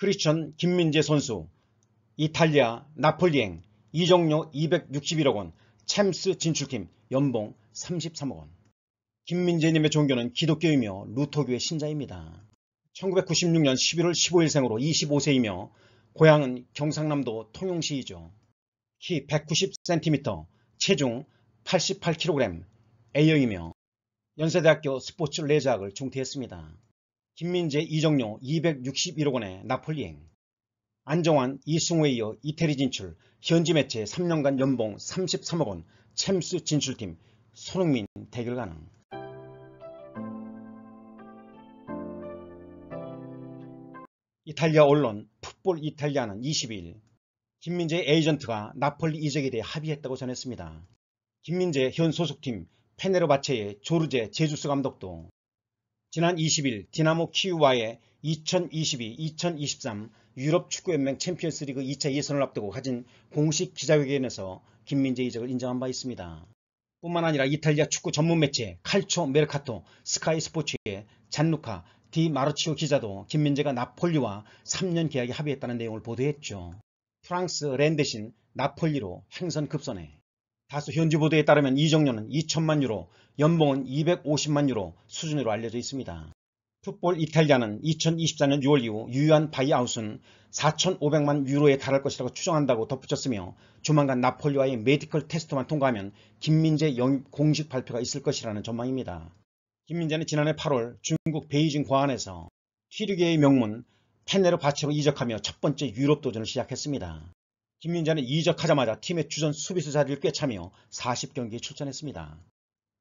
크리스천 김민재 선수, 이탈리아 나폴리행 이정료 261억 원, 챔스 진출팀 연봉 33억 원. 김민재님의 종교는 기독교이며 루터교의 신자입니다. 1996년 11월 15일 생으로 25세이며 고향은 경상남도 통영시이죠. 키 190cm, 체중 88kg, A형이며 연세대학교 스포츠 레저학을 중퇴했습니다. 김민재, 이정용 261억 원의 나폴리행 안정환, 이승호에 이어 이태리 진출, 현지 매체 3년간 연봉 33억 원, 챔스 진출팀, 손흥민 대결 가능. 이탈리아 언론 풋볼 이탈리아는 22일 김민재 에이전트가 나폴리 이적에 대해 합의했다고 전했습니다. 김민재 현 소속팀 페네르바체의 조르제 제주스 감독도 지난 20일 디나모 키우와의 2022-2023 유럽 축구연맹 챔피언스리그 2차 예선을 앞두고 가진 공식 기자회견에서 김민재 이적을 인정한 바 있습니다. 뿐만 아니라 이탈리아 축구 전문 매체 칼초 메르카토 스카이 스포츠의 잔루카 디 마르치오 기자도 김민재가 나폴리와 3년 계약에 합의했다는 내용을 보도했죠. 프랑스 렌 대신 나폴리로 행선 급선해 다수 현지 보도에 따르면 이정료는 2천만 유로, 연봉은 250만 유로 수준으로 알려져 있습니다. 풋볼 이탈리아는 2024년 6월 이후 유효한 바이아웃은 4,500만 유로에 달할 것이라고 추정한다고 덧붙였으며 조만간 나폴리와의 메디컬 테스트만 통과하면 김민재 영입 공식 발표가 있을 것이라는 전망입니다. 김민재는 지난해 8월 중국 베이징 공안에서 튀르기의 명문 페네르 바체로 이적하며 첫 번째 유럽 도전을 시작했습니다. 김민자는 이적하자마자 팀의 주전 수비수 자리를 꿰차며 40경기에 출전했습니다.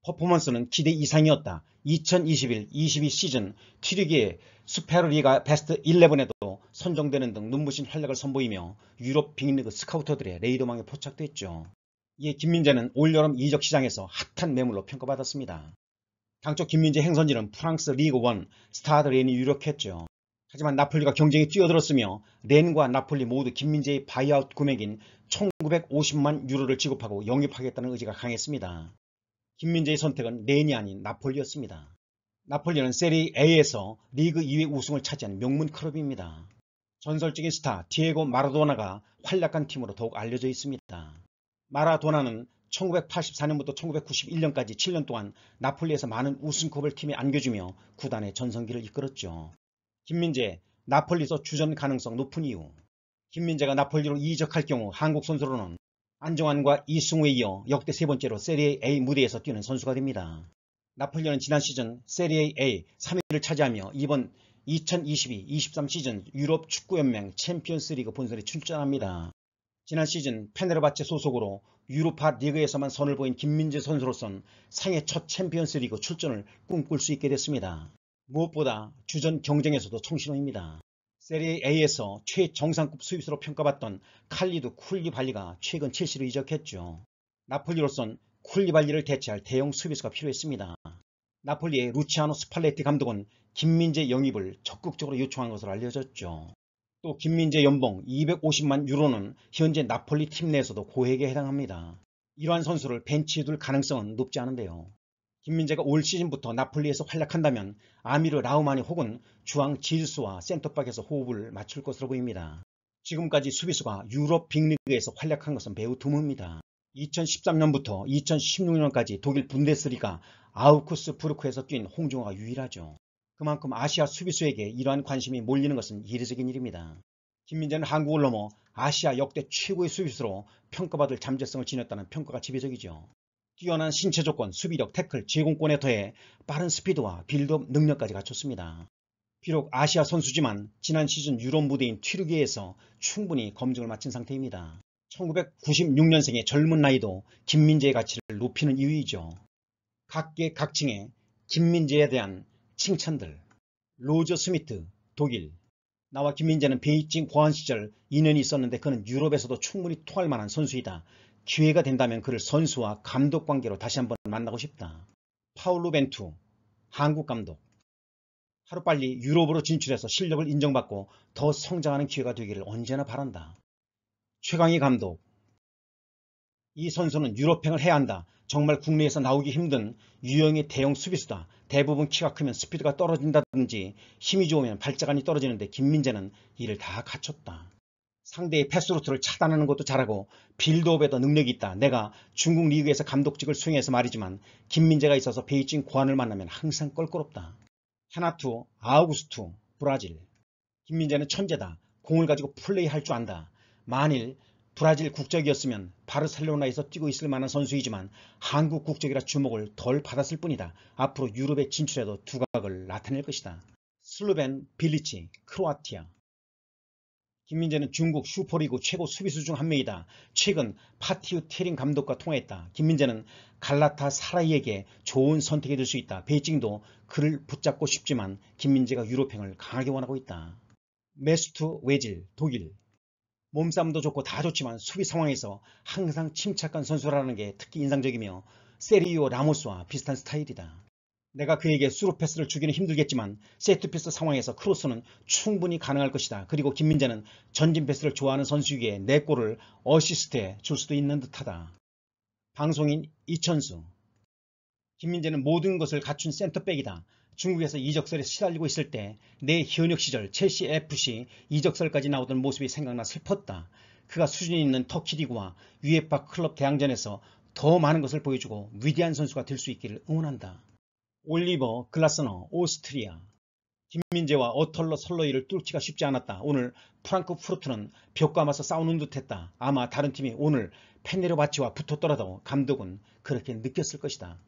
퍼포먼스는 기대 이상이었다. 2021-22 시즌 튀르기의 수페르리가 베스트 11에도 선정되는 등 눈부신 활약을 선보이며 유럽 빅리그 스카우터들의 레이더망에 포착됐죠. 이에 김민재는 올여름 이적 시장에서 핫한 매물로 평가받았습니다. 당초 김민재 행선지는 프랑스 리그 1 스타드레인이 유력했죠. 하지만 나폴리가 경쟁에 뛰어들었으며 렌과 나폴리 모두 김민재의 바이아웃 금액인 1950만 유로를 지급하고 영입하겠다는 의지가 강했습니다. 김민재의 선택은 렌이 아닌 나폴리였습니다. 나폴리는 세리 A에서 리그 2회 우승을 차지한 명문 클럽입니다. 전설적인 스타 디에고 마라도나가 활약한 팀으로 더욱 알려져 있습니다. 마라도나는 1984년부터 1991년까지 7년 동안 나폴리에서 많은 우승컵을 팀에 안겨주며 구단의 전성기를 이끌었죠. 김민재, 나폴리에서 주전 가능성 높은 이유 김민재가 나폴리로 이적할 경우 한국 선수로는 안정환과 이승우에 이어 역대 세 번째로 세리에 A 무대에서 뛰는 선수가 됩니다. 나폴리는 지난 시즌 세리에 A 3위를 차지하며 이번 2022-23 시즌 유럽 축구연맹 챔피언스리그 본선에 출전합니다. 지난 시즌 페네르바체 소속으로 유로파 리그에서만 선을 보인 김민재 선수로선 상해 첫 챔피언스리그 출전을 꿈꿀 수 있게 됐습니다. 무엇보다 주전 경쟁에서도 청신호입니다. 세리 A에서 최정상급 수입수로 평가받던 칼리드 쿨리발리가 최근 첼시로 이적했죠. 나폴리로선 쿨리발리를 대체할 대형 수비수가 필요했습니다. 나폴리의 루치아노 스팔레티 감독은 김민재 영입을 적극적으로 요청한 것으로 알려졌죠. 또 김민재 연봉 250만 유로는 현재 나폴리 팀 내에서도 고액에 해당합니다. 이러한 선수를 벤치에 둘 가능성은 높지 않은데요. 김민재가 올 시즌부터 나폴리에서 활약한다면 아미르 라우마니 혹은 주앙 지수와 센터백에서 호흡을 맞출 것으로 보입니다. 지금까지 수비수가 유럽 빅리그에서 활약한 것은 매우 드뭅니다. 2013년부터 2016년까지 독일 분데스리가 아우쿠스 부르크에서 뛴홍종화가 유일하죠. 그만큼 아시아 수비수에게 이러한 관심이 몰리는 것은 이례적인 일입니다. 김민재는 한국을 넘어 아시아 역대 최고의 수비수로 평가받을 잠재성을 지녔다는 평가가 지배적이죠. 뛰어난 신체 조건, 수비력, 태클, 제공권에 더해 빠른 스피드와 빌드업 능력까지 갖췄습니다. 비록 아시아 선수지만 지난 시즌 유럽 무대인 튀르기에서 충분히 검증을 마친 상태입니다. 1996년생의 젊은 나이도 김민재의 가치를 높이는 이유이죠. 각계 각층의 김민재에 대한 칭찬들 로저 스미트, 독일 나와 김민재는 베이징 고안 시절 인연이 있었는데 그는 유럽에서도 충분히 토할 만한 선수이다. 기회가 된다면 그를 선수와 감독 관계로 다시 한번 만나고 싶다. 파울루 벤투, 한국 감독. 하루빨리 유럽으로 진출해서 실력을 인정받고 더 성장하는 기회가 되기를 언제나 바란다. 최강희 감독. 이 선수는 유럽행을 해야 한다. 정말 국내에서 나오기 힘든 유형의 대형 수비수다. 대부분 키가 크면 스피드가 떨어진다든지 힘이 좋으면 발자간이 떨어지는데 김민재는 이를 다 갖췄다. 상대의 패스루트를 차단하는 것도 잘하고 빌드업에도 능력이 있다. 내가 중국 리그에서 감독직을 수행해서 말이지만 김민재가 있어서 베이징 고안을 만나면 항상 껄끄럽다. 헤나투 아우구스투, 브라질. 김민재는 천재다. 공을 가지고 플레이할 줄 안다. 만일 브라질 국적이었으면 바르셀로나에서 뛰고 있을 만한 선수이지만 한국 국적이라 주목을 덜 받았을 뿐이다. 앞으로 유럽에 진출해도 두각을 나타낼 것이다. 슬로벤, 빌리치, 크로아티아. 김민재는 중국 슈퍼리그 최고 수비수 중 한 명이다. 최근 파티우 테링 감독과 통화했다. 김민재는 갈라타 사라이에게 좋은 선택이 될 수 있다. 베이징도 그를 붙잡고 싶지만 김민재가 유로행을 강하게 원하고 있다. 메스트 외질 독일 몸싸움도 좋고 다 좋지만 수비 상황에서 항상 침착한 선수라는 게 특히 인상적이며 세리오 라모스와 비슷한 스타일이다. 내가 그에게 수루 패스를 주기는 힘들겠지만 세트 패스 상황에서 크로스는 충분히 가능할 것이다. 그리고 김민재는 전진 패스를 좋아하는 선수에게내 네 골을 어시스트에 줄 수도 있는 듯하다. 방송인 이천수 김민재는 모든 것을 갖춘 센터백이다. 중국에서 이적설에 시달리고 있을 때 내 현역 시절 첼시 FC 이적설까지 나오던 모습이 생각나 슬펐다. 그가 수준이 있는 터키 리그와 UEFA 클럽 대항전에서 더 많은 것을 보여주고 위대한 선수가 될 수 있기를 응원한다. 올리버 글라스너 오스트리아 김민재와 어털러 설러이를 뚫기가 쉽지 않았다. 오늘 프랑크푸르트는 벽과 맞서 싸우는 듯했다. 아마 다른 팀이 오늘 페네르바치와 붙었더라도 감독은 그렇게 느꼈을 것이다.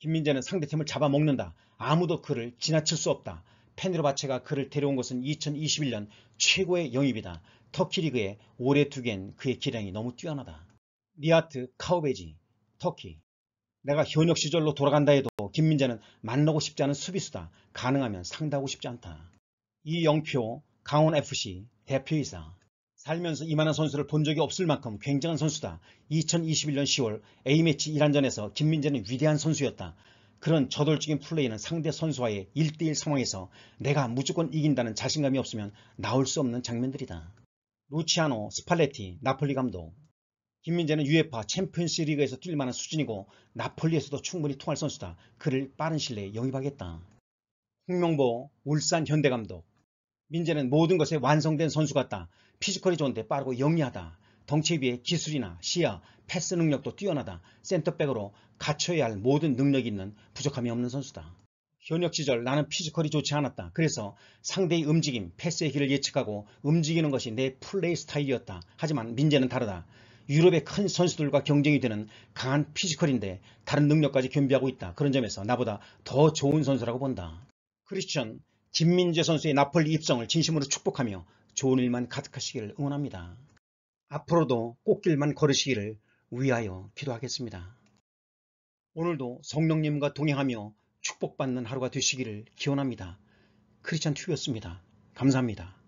김민재는 상대팀을 잡아먹는다. 아무도 그를 지나칠 수 없다. 페네르바체가 그를 데려온 것은 2021년 최고의 영입이다. 터키 리그에 올해 두갠 그의 기량이 너무 뛰어나다. 리아트 카오베지 터키 내가 현역 시절로 돌아간다 해도 김민재는 만나고 싶지 않은 수비수다. 가능하면 상대하고 싶지 않다. 이영표 강원FC 대표이사 살면서 이만한 선수를 본 적이 없을 만큼 굉장한 선수다. 2021년 10월 A매치 1안전에서 김민재는 위대한 선수였다. 그런 저돌적인 플레이는 상대 선수와의 1대1 상황에서 내가 무조건 이긴다는 자신감이 없으면 나올 수 없는 장면들이다. 루치아노 스팔레티 나폴리 감독 김민재는 UEFA 챔피언스 리그에서 뛸 만한 수준이고 나폴리에서도 충분히 통할 선수다. 그를 빠른 시내에 일 영입하겠다. 홍명보, 울산 현대감독 민재는 모든 것에 완성된 선수 같다. 피지컬이 좋은데 빠르고 영리하다. 덩치 에비해 기술이나 시야, 패스 능력도 뛰어나다. 센터백으로 갖춰야 할 모든 능력이 있는 부족함이 없는 선수다. 현역 시절 나는 피지컬이 좋지 않았다. 그래서 상대의 움직임, 패스의 길을 예측하고 움직이는 것이 내 플레이 스타일이었다. 하지만 민재는 다르다. 유럽의 큰 선수들과 경쟁이 되는 강한 피지컬인데 다른 능력까지 겸비하고 있다. 그런 점에서 나보다 더 좋은 선수라고 본다. 크리스천, 진민재 선수의 나폴리 입성을 진심으로 축복하며 좋은 일만 가득하시기를 응원합니다. 앞으로도 꽃길만 걸으시기를 위하여 기도하겠습니다. 오늘도 성령님과 동행하며 축복받는 하루가 되시기를 기원합니다. 크리스천 튜브였습니다. 감사합니다.